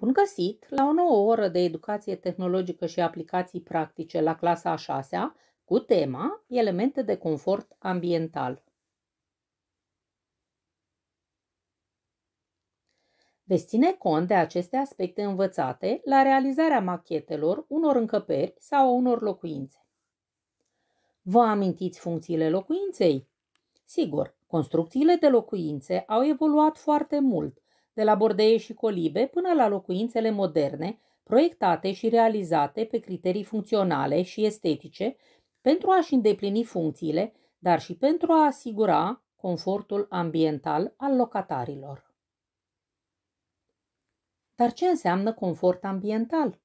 Bun găsit la o nouă oră de educație tehnologică și aplicații practice la clasa a șasea, cu tema Elemente de confort ambiental. Veți ține cont de aceste aspecte învățate la realizarea machetelor unor încăperi sau a unor locuințe. Vă amintiți funcțiile locuinței? Sigur, construcțiile de locuințe au evoluat foarte mult – de la bordeie și colibe până la locuințele moderne, proiectate și realizate pe criterii funcționale și estetice pentru a-și îndeplini funcțiile, dar și pentru a asigura confortul ambiental al locatarilor. Dar ce înseamnă confort ambiental?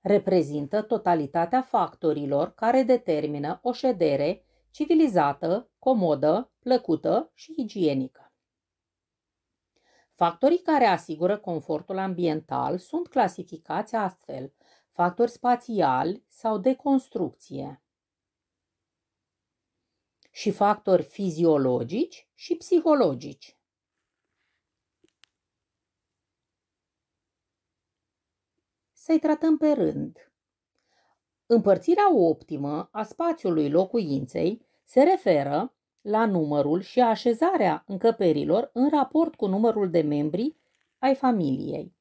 Reprezintă totalitatea factorilor care determină o ședere civilizată, comodă, plăcută și igienică. Factorii care asigură confortul ambiental sunt clasificați astfel: factori spațiali sau de construcție și factori fiziologici și psihologici. Să-i tratăm pe rând. Împărțirea optimă a spațiului locuinței se referă la numărul și așezarea încăperilor în raport cu numărul de membri ai familiei.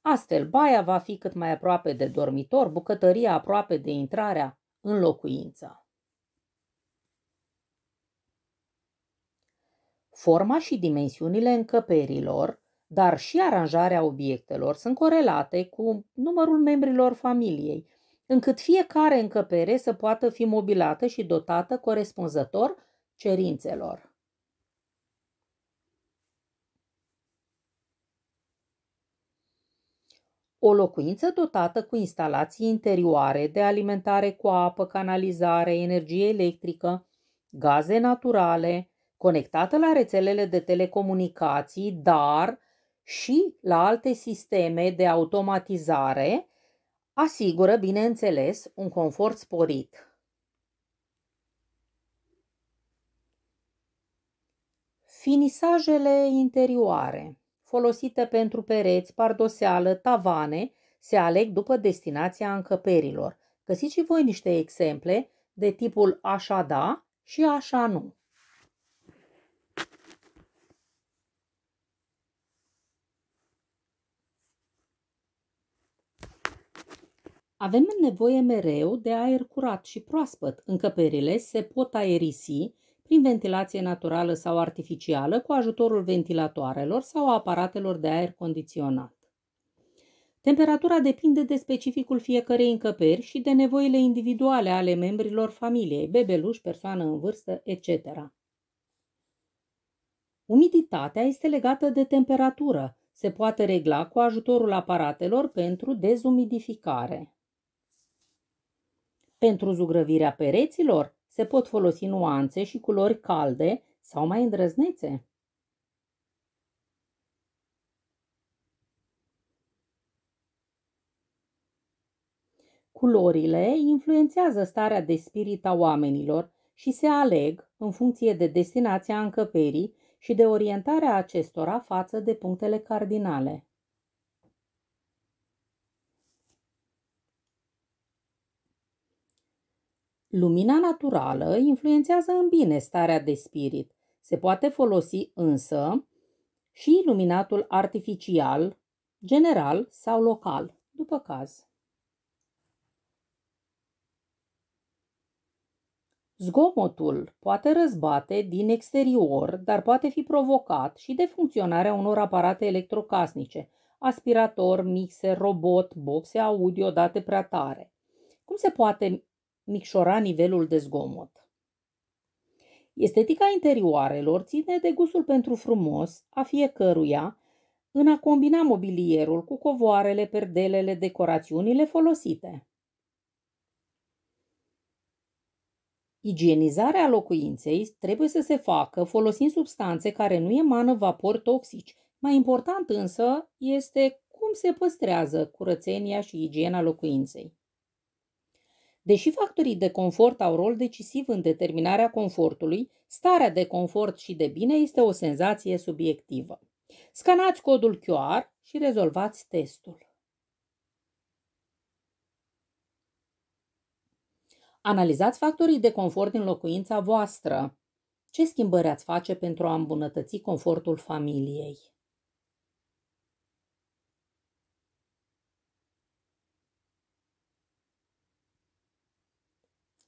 Astfel, baia va fi cât mai aproape de dormitor, bucătăria aproape de intrarea în locuință. Forma și dimensiunile încăperilor, dar și aranjarea obiectelor sunt corelate cu numărul membrilor familiei, încât fiecare încăpere să poată fi mobilată și dotată corespunzător cerințelor. O locuință dotată cu instalații interioare de alimentare cu apă, canalizare, energie electrică, gaze naturale, conectată la rețelele de telecomunicații, dar și la alte sisteme de automatizare, asigură, bineînțeles, un confort sporit. Finisajele interioare, folosite pentru pereți, pardoseală, tavane, se aleg după destinația încăperilor. Găsiți și voi niște exemple de tipul așa da și așa nu. Avem nevoie mereu de aer curat și proaspăt. Încăperile se pot aerisi prin ventilație naturală sau artificială cu ajutorul ventilatoarelor sau aparatelor de aer condiționat. Temperatura depinde de specificul fiecărei încăperi și de nevoile individuale ale membrilor familiei, bebeluș, persoană în vârstă, etc. Umiditatea este legată de temperatură, se poate regla cu ajutorul aparatelor pentru dezumidificare. Pentru zugrăvirea pereților, se pot folosi nuanțe și culori calde sau mai îndrăznețe. Culorile influențează starea de spirit a oamenilor și se aleg în funcție de destinația încăperii și de orientarea acestora față de punctele cardinale. Lumina naturală influențează în bine starea de spirit. Se poate folosi însă și iluminatul artificial, general sau local, după caz. Zgomotul poate răzbate din exterior, dar poate fi provocat și de funcționarea unor aparate electrocasnice, aspirator, mixer, robot, boxe audio date prea tare. Cum se poate micșora nivelul de zgomot. Estetica interioarelor ține de gustul pentru frumos a fiecăruia în a combina mobilierul cu covoarele, perdelele, decorațiunile folosite. Igienizarea locuinței trebuie să se facă folosind substanțe care nu emană vapori toxici. Mai important însă este cum se păstrează curățenia și igiena locuinței. Deși factorii de confort au rol decisiv în determinarea confortului, starea de confort și de bine este o senzație subiectivă. Scanați codul QR și rezolvați testul. Analizați factorii de confort din locuința voastră. Ce schimbări ați face pentru a îmbunătăți confortul familiei?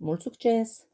Mult succes!